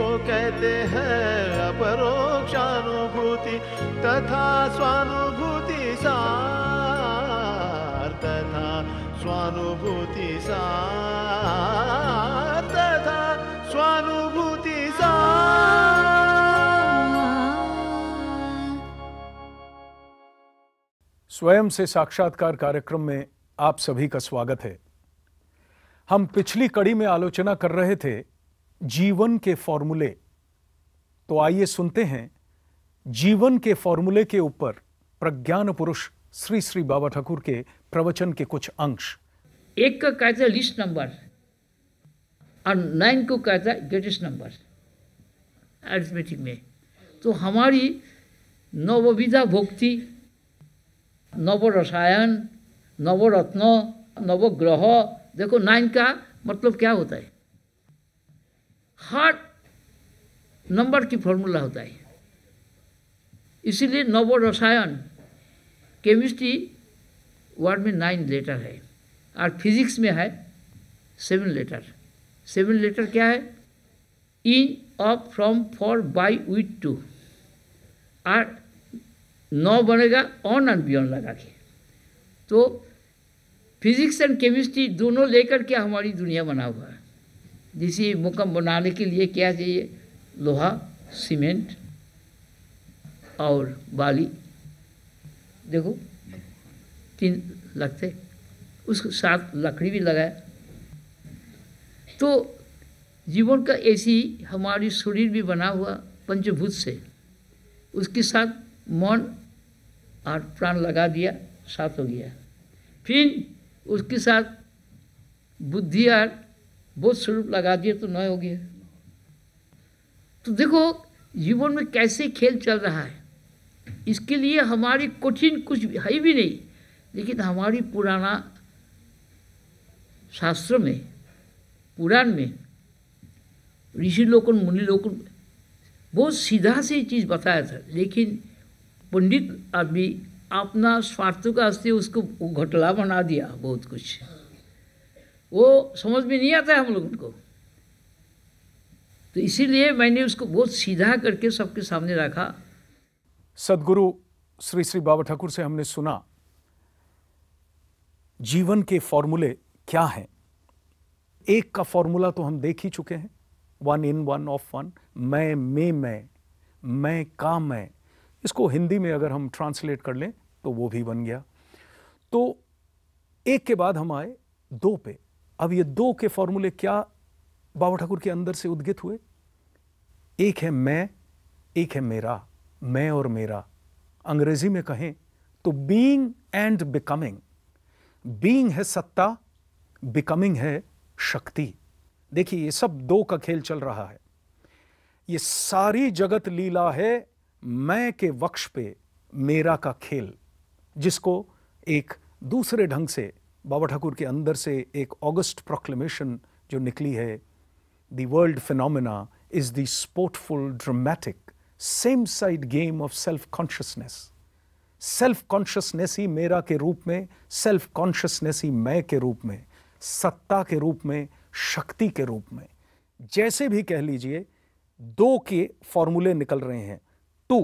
को कहते हैं अपरोक्षानुभूति तथा स्वानुभूति सार तथा स्वानुभूति सार तथा स्वानुभूति स्वयं से साक्षात्कार कार्यक्रम में आप सभी का स्वागत है हम पिछली कड़ी में आलोचना कर रहे थे जीवन के फॉर्मूले तो आइए सुनते हैं जीवन के फॉर्मूले के ऊपर प्रज्ञान पुरुष श्री श्री बाबा ठाकुर के प्रवचन के कुछ अंश एक का कहता है लिस्ट नंबर और नाइन को कहता है ग्रेटेस्ट नंबर एरिथमेटिक में तो हमारी नवविधा भक्ति नव रसायन नवरत्न नवग्रह देखो नाइन का मतलब क्या होता है हर नंबर की फॉर्मूला होता है इसीलिए नवो रसायन केमिस्ट्री वर्ड में नाइन लेटर है और फिजिक्स में है सेवन लेटर सेवन लेटर क्या है in of from for by with to और नौ बनेगा ऑन एंड बियन लगा के तो फिजिक्स एंड केमिस्ट्री दोनों लेकर के हमारी दुनिया बना हुआ है जिसे मुकम बनाने के लिए क्या चाहिए लोहा सीमेंट और बाली देखो तीन लगते उसके साथ लकड़ी भी लगाए तो जीवन का ऐसी हमारी शरीर भी बना हुआ पंचभूत से उसके साथ मन और प्राण लगा दिया साथ हो गया फिर उसके साथ बुद्धि और बोध स्वरूप लगा दिए तो न हो गया तो देखो जीवन में कैसे खेल चल रहा है इसके लिए हमारी कठिन कुछ है भी नहीं लेकिन हमारी पुराना शास्त्र में पुराण में ऋषि लोकन मुनि लोकन बहुत सीधा से ये चीज़ बताया था लेकिन पंडित आदमी अपना स्वार्थ का हस्ते उसको घोटला बना दिया बहुत कुछ वो समझ में नहीं आता है हम लोगों को तो इसीलिए मैंने उसको बहुत सीधा करके सबके सामने रखा सदगुरु श्री श्री बाबा ठाकुर से हमने सुना जीवन के फॉर्मूले क्या हैं एक का फॉर्मूला तो हम देख ही चुके हैं one in one of one मैं मे मैं मैं का मैं इसको हिंदी में अगर हम ट्रांसलेट कर लें तो वो भी बन गया तो एक के बाद हम आए दो पे अब ये दो के फॉर्मूले क्या बाबा ठाकुर के अंदर से उद्गित हुए एक है मैं एक है मेरा मैं और मेरा अंग्रेजी में कहें तो बीइंग एंड बिकमिंग बीइंग है सत्ता बिकमिंग है शक्ति देखिए ये सब दो का खेल चल रहा है ये सारी जगत लीला है मैं के वक्ष पे मेरा का खेल जिसको एक दूसरे ढंग से बाबा ठाकुर के अंदर से एक ऑगस्ट प्रोक्लेमेशन जो निकली है the world phenomena is the sportful dramatic same side game of self consciousness self consciousness ही मेरा के रूप में सेल्फ कॉन्शियसनेस ही मैं के रूप में सत्ता के रूप में शक्ति के रूप में जैसे भी कह लीजिए दो के फॉर्मूले निकल रहे हैं टू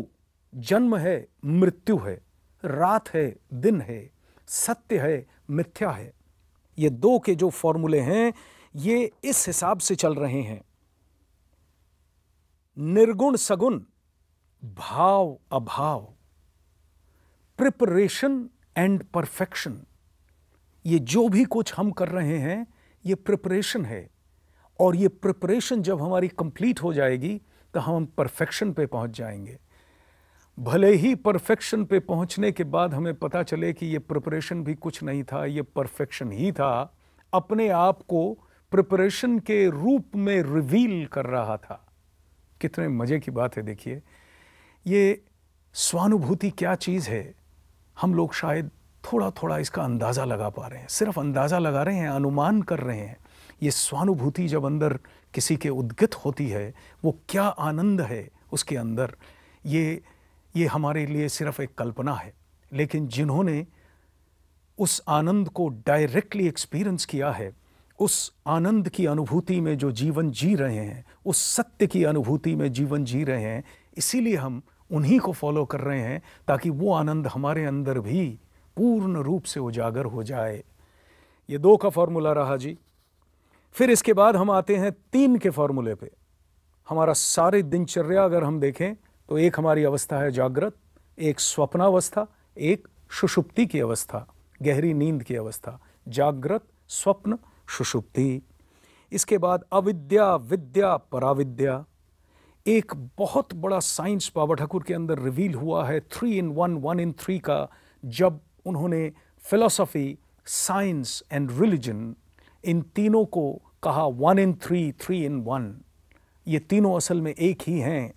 जन्म है मृत्यु है रात है दिन है सत्य है मिथ्या है ये दो के जो फॉर्मूले हैं ये इस हिसाब से चल रहे हैं निर्गुण सगुण भाव अभाव प्रिपरेशन एंड परफेक्शन ये जो भी कुछ हम कर रहे हैं ये प्रिपरेशन है और ये प्रिपरेशन जब हमारी कंप्लीट हो जाएगी तो हम परफेक्शन पे पहुंच जाएंगे भले ही परफेक्शन पे पहुंचने के बाद हमें पता चले कि ये प्रिपरेशन भी कुछ नहीं था ये परफेक्शन ही था अपने आप को प्रिपरेशन के रूप में रिवील कर रहा था कितने मज़े की बात है देखिए ये स्वानुभूति क्या चीज़ है हम लोग शायद थोड़ा थोड़ा इसका अंदाज़ा लगा पा रहे हैं सिर्फ अंदाज़ा लगा रहे हैं अनुमान कर रहे हैं ये स्वानुभूति जब अंदर किसी के उद्गत होती है वो क्या आनंद है उसके अंदर ये ये हमारे लिए सिर्फ एक कल्पना है लेकिन जिन्होंने उस आनंद को डायरेक्टली एक्सपीरियंस किया है उस आनंद की अनुभूति में जो जीवन जी रहे हैं उस सत्य की अनुभूति में जीवन जी रहे हैं इसीलिए हम उन्हीं को फॉलो कर रहे हैं ताकि वो आनंद हमारे अंदर भी पूर्ण रूप से उजागर हो जाए ये दो का फॉर्मूला रहा जी फिर इसके बाद हम आते हैं तीन के फॉर्मूले पे हमारा सारे दिनचर्या अगर हम देखें तो एक हमारी अवस्था है जागृत एक स्वप्नावस्था एक सुषुप्ति की अवस्था गहरी नींद की अवस्था जागृत स्वप्न सुषुप्ति इसके बाद अविद्या विद्या पराविद्या एक बहुत बड़ा साइंस बाबा ठाकुर के अंदर रिवील हुआ है three in one one in three का जब उन्होंने फिलोसफी साइंस एंड रिलीजन इन तीनों को कहा one in three three in one ये तीनों असल में एक ही हैं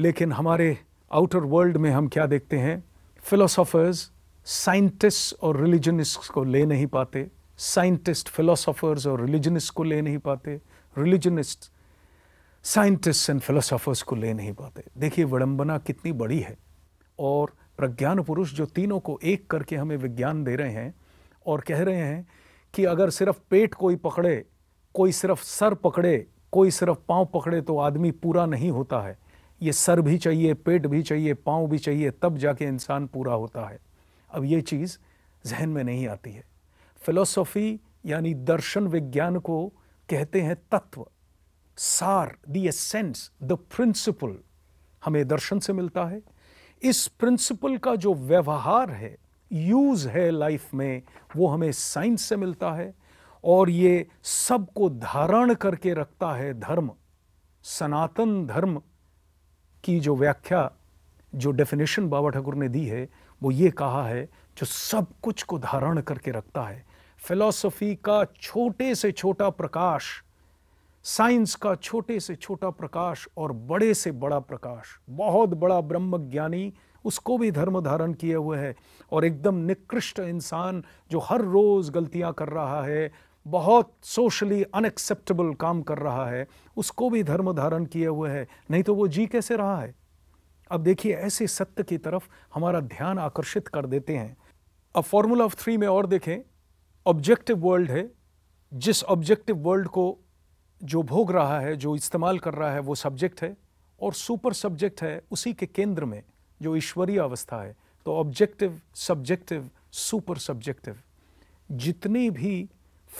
लेकिन हमारे आउटर वर्ल्ड में हम क्या देखते हैं फिलोसोफर्स साइंटिस्ट और रिलीजनिस्ट को ले नहीं पाते साइंटिस्ट फिलोसोफर्स और रिलीजनिस्ट को ले नहीं पाते रिलीजनिस्ट साइंटिस्ट एंड फिलोसोफर्स को ले नहीं पाते देखिए विडंबना कितनी बड़ी है और प्रज्ञान पुरुष जो तीनों को एक करके हमें विज्ञान दे रहे हैं और कह रहे हैं कि अगर सिर्फ पेट कोई पकड़े कोई सिर्फ सर पकड़े कोई सिर्फ पांव पकड़े तो आदमी पूरा नहीं होता है ये सर भी चाहिए पेट भी चाहिए पाँव भी चाहिए तब जाके इंसान पूरा होता है अब ये चीज़ जहन में नहीं आती है फिलोसॉफी यानी दर्शन विज्ञान को कहते हैं तत्व सार दी एसेंस द प्रिंसिपल हमें दर्शन से मिलता है इस प्रिंसिपल का जो व्यवहार है यूज है लाइफ में वो हमें साइंस से मिलता है और ये सबको धारण करके रखता है धर्म सनातन धर्म की जो व्याख्या जो डेफिनेशन बाबा ठाकुर ने दी है वो ये कहा है जो सब कुछ को धारण करके रखता है फिलॉसफी का छोटे से छोटा प्रकाश साइंस का छोटे से छोटा प्रकाश और बड़े से बड़ा प्रकाश बहुत बड़ा ब्रह्म ज्ञानी उसको भी धर्म धारण किए हुए है और एकदम निकृष्ट इंसान जो हर रोज़ गलतियां कर रहा है बहुत सोशली अनएक्सेप्टेबल काम कर रहा है उसको भी धर्म धारण किए हुए है नहीं तो वो जी कैसे रहा है अब देखिए ऐसे सत्य की तरफ हमारा ध्यान आकर्षित कर देते हैं अब फॉर्मूला ऑफ थ्री में और देखें ऑब्जेक्टिव वर्ल्ड है जिस ऑब्जेक्टिव वर्ल्ड को जो भोग रहा है जो इस्तेमाल कर रहा है वो सब्जेक्ट है और सुपर सब्जेक्ट है उसी के केंद्र में जो ईश्वरीय अवस्था है तो ऑब्जेक्टिव सब्जेक्टिव सुपर सब्जेक्टिव जितनी भी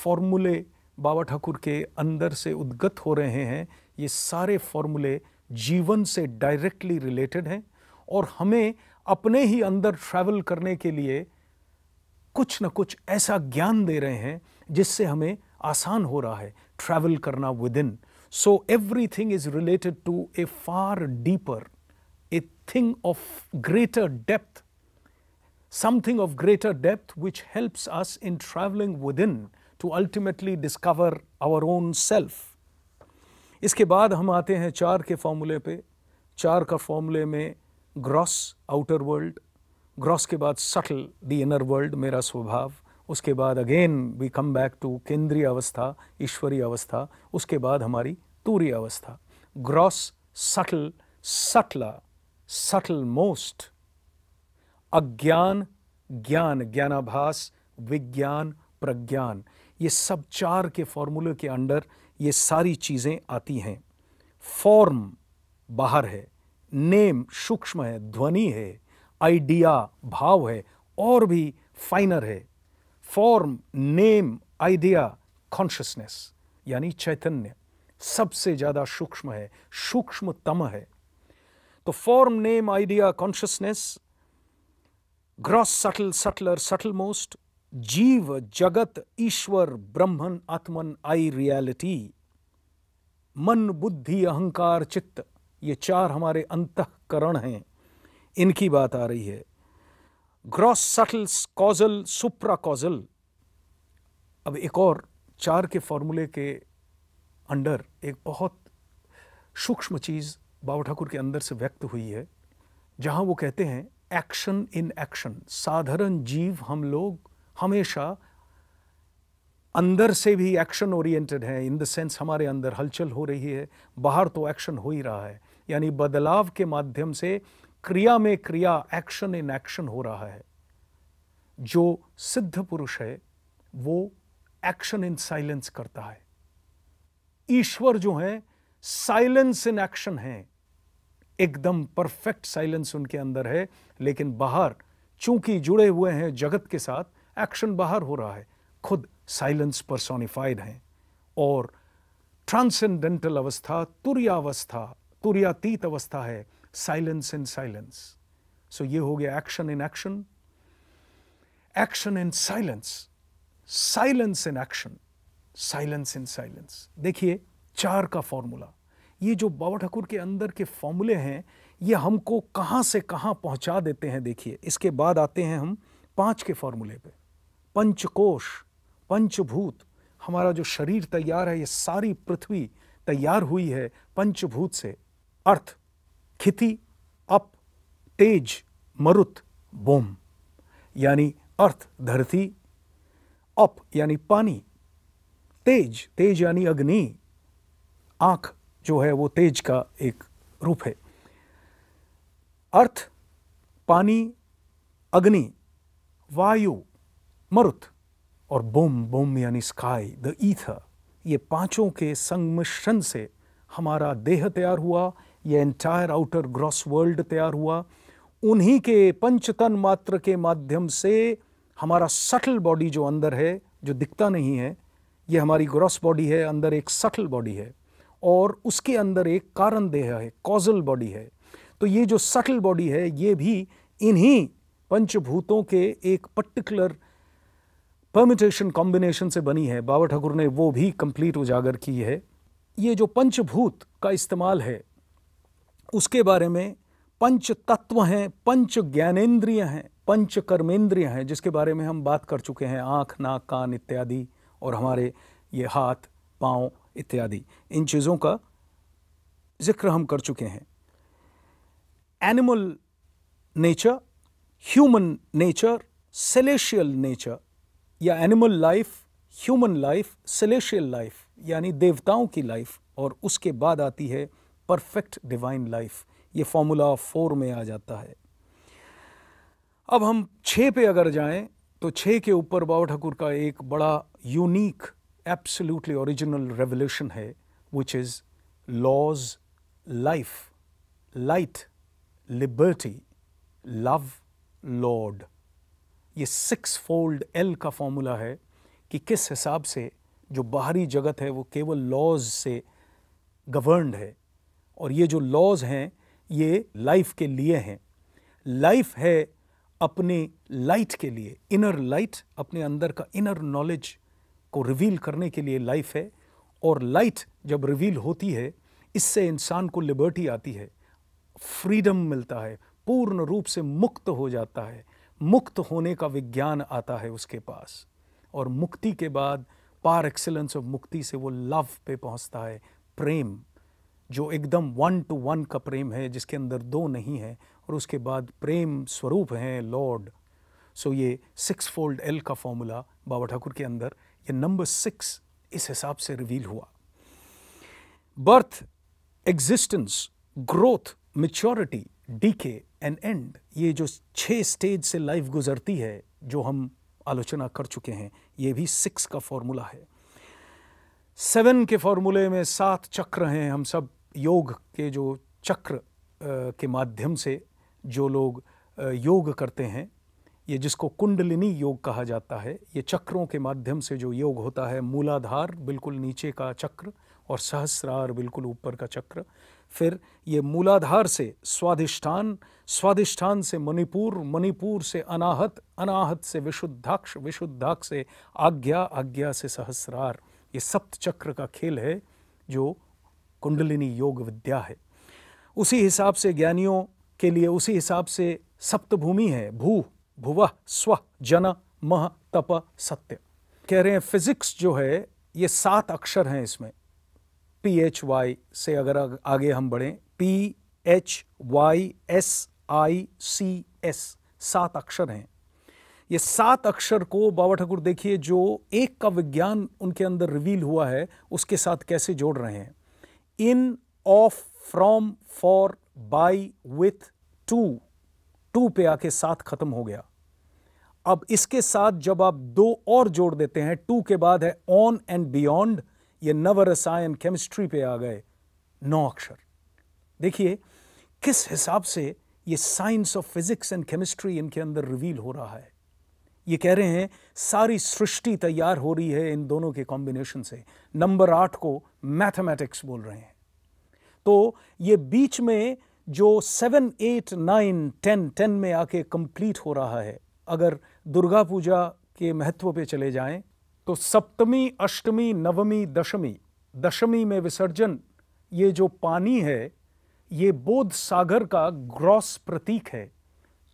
फॉर्मूले बाबा ठाकुर के अंदर से उद्गत हो रहे हैं ये सारे फॉर्मूले जीवन से डायरेक्टली रिलेटेड हैं और हमें अपने ही अंदर ट्रैवल करने के लिए कुछ न कुछ ऐसा ज्ञान दे रहे हैं जिससे हमें आसान हो रहा है ट्रैवल करना within so everything is related to a far deeper a thing of greater depth something of greater depth which helps us in travelling within to ultimately discover our own self इसके बाद हम आते हैं चार के फॉर्मूले पे चार का फॉर्मूले में ग्रॉस आउटर वर्ल्ड ग्रॉस के बाद सटल द इनर वर्ल्ड मेरा स्वभाव उसके बाद again we come back to केंद्रीय अवस्था ईश्वरीय अवस्था उसके बाद हमारी तूरी अवस्था gross subtle subtler subtle most अज्ञान ज्ञान ज्ञानाभास विज्ञान प्रज्ञान ये सब चार के फॉर्मूले के अंडर ये सारी चीज़ें आती हैं फॉर्म बाहर है नेम सूक्ष्म है ध्वनि है आइडिया भाव है और भी फाइनर है फॉर्म नेम आइडिया कॉन्शियसनेस यानी चैतन्य सबसे ज़्यादा सूक्ष्म है सूक्ष्मतम है तो form name idea consciousness gross subtle subtler subtle most जीव जगत ईश्वर ब्रह्मन आत्मन आई रियलिटी मन बुद्धि अहंकार चित्त ये चार हमारे अंतकरण हैं इनकी बात आ रही है gross subtle causal supra causal अब एक और चार के फॉर्मूले के अंडर एक बहुत सूक्ष्म चीज़ बाबा ठाकुर के अंदर से व्यक्त हुई है जहां वो कहते हैं एक्शन इन एक्शन साधारण जीव हम लोग हमेशा अंदर से भी एक्शन ओरिएंटेड हैं इन द सेंस हमारे अंदर हलचल हो रही है बाहर तो एक्शन हो ही रहा है यानी बदलाव के माध्यम से क्रिया में क्रिया एक्शन इन एक्शन हो रहा है जो सिद्ध पुरुष है वो एक्शन इन साइलेंस करता है ईश्वर जो है साइलेंस इन एक्शन है एकदम परफेक्ट साइलेंस उनके अंदर है लेकिन बाहर चूंकि जुड़े हुए हैं जगत के साथ एक्शन बाहर हो रहा है खुद साइलेंस परसोनिफाइड हैं और ट्रांसेंडेंटल अवस्था तुरयावस्था तुरयातीत अवस्था है साइलेंस इन साइलेंस सो ये हो गया action in action action in silence silence in action silence in silence देखिए चार का फॉर्मूला ये जो बाबा ठाकुर के अंदर के फॉर्मूले हैं ये हमको कहाँ से कहाँ पहुँचा देते हैं देखिए इसके बाद आते हैं हम पाँच के फॉर्मूले पे पंचकोश पंचभूत हमारा जो शरीर तैयार है ये सारी पृथ्वी तैयार हुई है पंचभूत से अर्थ खिति अप तेज मरुत बोम यानी अर्थ धरती अप यानी पानी तेज तेज यानी अग्नि आंख जो है वो तेज का एक रूप है अर्थ पानी अग्नि वायु मरुत और बोम बोम यानी स्काई द ईथर ये पांचों के संमिश्रण से हमारा देह तैयार हुआ ये एंटायर आउटर ग्रॉस वर्ल्ड तैयार हुआ उन्हीं के पंचतन मात्र के माध्यम से हमारा सटल बॉडी जो अंदर है जो दिखता नहीं है ये हमारी ग्रॉस बॉडी है अंदर एक सटल बॉडी है और उसके अंदर एक कारण देह है कॉजल बॉडी है तो ये जो सटल बॉडी है ये भी इन्हीं पंचभूतों के एक पर्टिकुलर परमिटेशन कॉम्बिनेशन से बनी है बाबा ठाकुर ने वो भी कंप्लीट उजागर की है ये जो पंचभूत का इस्तेमाल है उसके बारे में पंच तत्व हैं पंच ज्ञानेन्द्रिय हैं पंच कर्मेंद्रिय हैं जिसके बारे में हम बात कर चुके हैं आँख नाक कान इत्यादि और हमारे ये हाथ पाँव इत्यादि इन चीज़ों का जिक्र हम कर चुके हैं animal nature human nature celestial nature या animal life human life celestial life यानी देवताओं की लाइफ और उसके बाद आती है परफेक्ट डिवाइन लाइफ ये फॉर्मूला फोर में आ जाता है अब हम छः पे अगर जाएं तो छः के ऊपर बाबा ठाकुर का एक बड़ा यूनिक एब्सोल्युटली ओरिजिनल रेवोल्यूशन है which is laws life light liberty love lord ये सिक्स फोल्ड एल का फॉर्मूला है कि किस हिसाब से जो बाहरी जगत है वो केवल लॉज से गवर्नड है और ये जो लॉज हैं ये लाइफ के लिए हैं लाइफ है अपने लाइट के लिए इनर लाइट अपने अंदर का इनर नॉलेज को रिवील करने के लिए लाइफ है और लाइट जब रिवील होती है इससे इंसान को लिबर्टी आती है फ्रीडम मिलता है पूर्ण रूप से मुक्त हो जाता है मुक्त होने का विज्ञान आता है उसके पास और मुक्ति के बाद पार एक्सेलेंस ऑफ मुक्ति से वो लव पे पहुंचता है प्रेम जो एकदम वन टू वन का प्रेम है जिसके अंदर दो नहीं है और उसके बाद प्रेम स्वरूप हैं लॉर्ड सो ये सिक्स फोल्ड एल का फॉर्मूला बाबा ठाकुर के अंदर ये नंबर सिक्स इस हिसाब से रिवील हुआ birth existence growth maturity decay and end ये जो छः स्टेज से लाइफ गुजरती है जो हम आलोचना कर चुके हैं ये भी सिक्स का फॉर्मूला है सेवन के फॉर्मूले में सात चक्र हैं हम सब योग के जो चक्र के माध्यम से जो लोग योग करते हैं ये जिसको कुंडलिनी योग कहा जाता है ये चक्रों के माध्यम से जो योग होता है मूलाधार बिल्कुल नीचे का चक्र और सहस्रार बिल्कुल ऊपर का चक्र फिर ये मूलाधार से स्वाधिष्ठान स्वाधिष्ठान से मणिपुर मणिपुर से अनाहत अनाहत से विशुद्धाक्ष विशुद्धाक्ष से आज्ञा आज्ञा से सहस्रार ये सप्त चक्र का खेल है जो कुंडलिनी योग विद्या है उसी हिसाब से ज्ञानियों के लिए उसी हिसाब से सप्तभूमि है भू भुव स्व जन मह तप सत्य कह रहे हैं फिजिक्स जो है ये सात अक्षर हैं इसमें पी एच वाई से अगर आगे हम बढ़ें P H Y S I C S सात अक्षर हैं ये सात अक्षर को बाबा ठाकुर देखिए जो एक का विज्ञान उनके अंदर रिवील हुआ है उसके साथ कैसे जोड़ रहे हैं in of from for by with to to पे आके साथ खत्म हो गया अब इसके साथ जब आप दो और जोड़ देते हैं टू के बाद है ऑन एंड बियॉन्ड ये नव रसायन केमिस्ट्री पे आ गए नौ अक्षर देखिए किस हिसाब से ये science of physics and chemistry इनके अंदर रिवील हो रहा है ये कह रहे हैं सारी सृष्टि तैयार हो रही है इन दोनों के कॉम्बिनेशन से नंबर आठ को मैथमेटिक्स बोल रहे हैं तो ये बीच में जो seven eight nine ten ten में आके कंप्लीट हो रहा है अगर दुर्गा पूजा के महत्व पे चले जाएं तो सप्तमी अष्टमी नवमी दशमी दशमी में विसर्जन ये जो पानी है ये बोध सागर का ग्रॉस प्रतीक है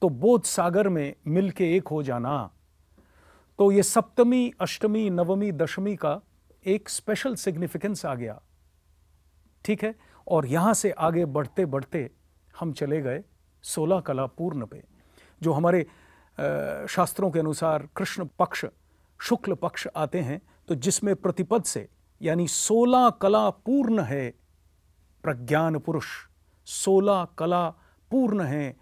तो बोध सागर में मिलके एक हो जाना तो ये सप्तमी अष्टमी नवमी दशमी का एक स्पेशल सिग्निफिकेंस आ गया ठीक है और यहां से आगे बढ़ते बढ़ते हम चले गए सोलह कला पूर्ण पे जो हमारे शास्त्रों के अनुसार कृष्ण पक्ष शुक्ल पक्ष आते हैं तो जिसमें प्रतिपद से यानी सोलह कला पूर्ण है प्रज्ञान पुरुष सोलह कला पूर्ण है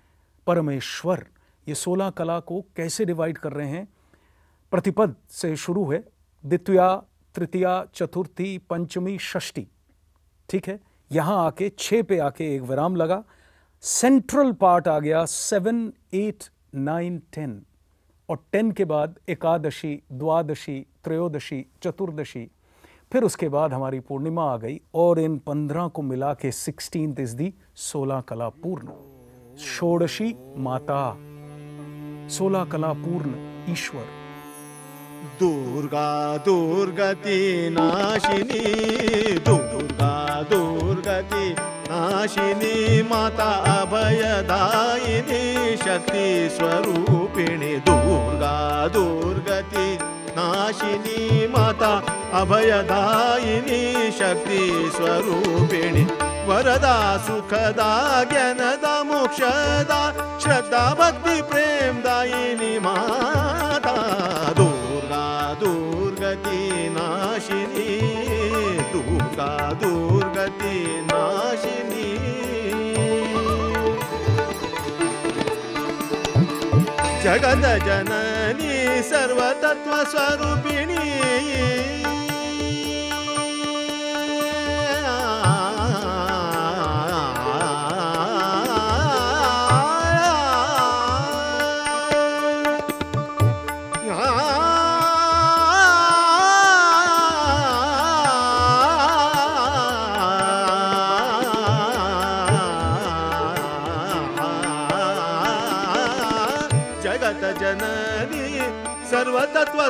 परमेश्वर ये सोलह कला को कैसे डिवाइड कर रहे हैं प्रतिपद से शुरू है द्वितीया तृतीया चतुर्थी पंचमी षष्ठी ठीक है यहां आके छे पे आके एक विराम लगा सेंट्रल पार्ट आ गया सेवन एट नाइन टेन और टेन के बाद एकादशी द्वादशी त्रयोदशी चतुर्दशी फिर उसके बाद हमारी पूर्णिमा आ गई और इन पंद्रह को मिला के सिक्सटीन इज दी सोलह कला पूर्ण षोड़शी माता सोलह कला पूर्ण ईश्वर दुर्गा दुर्गति नाशिनी दुर्गा दुर्गति विनाशिनी माता अभयदायिनी शक्ति स्वरूपिणी दुर्गा दुर्गति नाशिनी माता अभयदायिनी शक्ति स्वरूपिणी वरदा सुखदा ज्ञानदा मोक्षदा श्रद्धा भक्ति प्रेमदायिनी माता दुर्गा दुर्गति नाशिनी दुर्गा दुर्गति जगत जननी सर्वतत्व स्वरूपिणी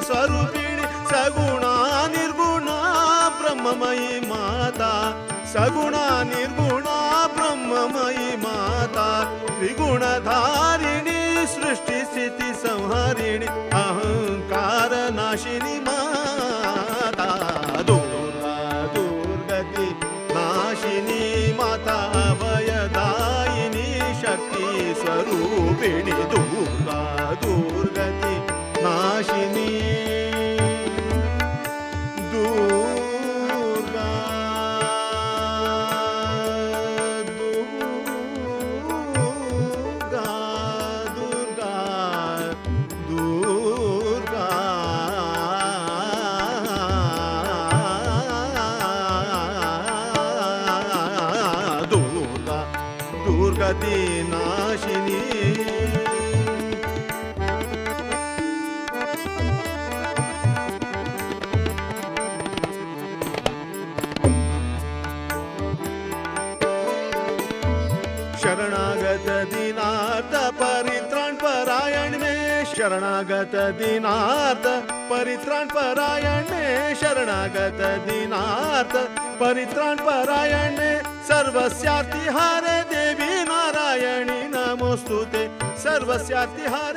स्वरूपिणी सगुणा निर्गुणा ब्रह्ममयी माता सगुणा निर्गुणा ब्रह्ममयी माता त्रिगुणधारिणी सृष्टि स्थिति संहरिणी अहंकार नाशिनी दुर्गति नाशिनी शरणागत दीनार्थ परित्राण परायण में शरणागत दीनार्थ परित्राण परायण में शरणागत दीनार्थ परित्राण परायण में सर्वस्यार्थी हार नारायणि नमोऽस्तु ते सर्वस्यार्तिहार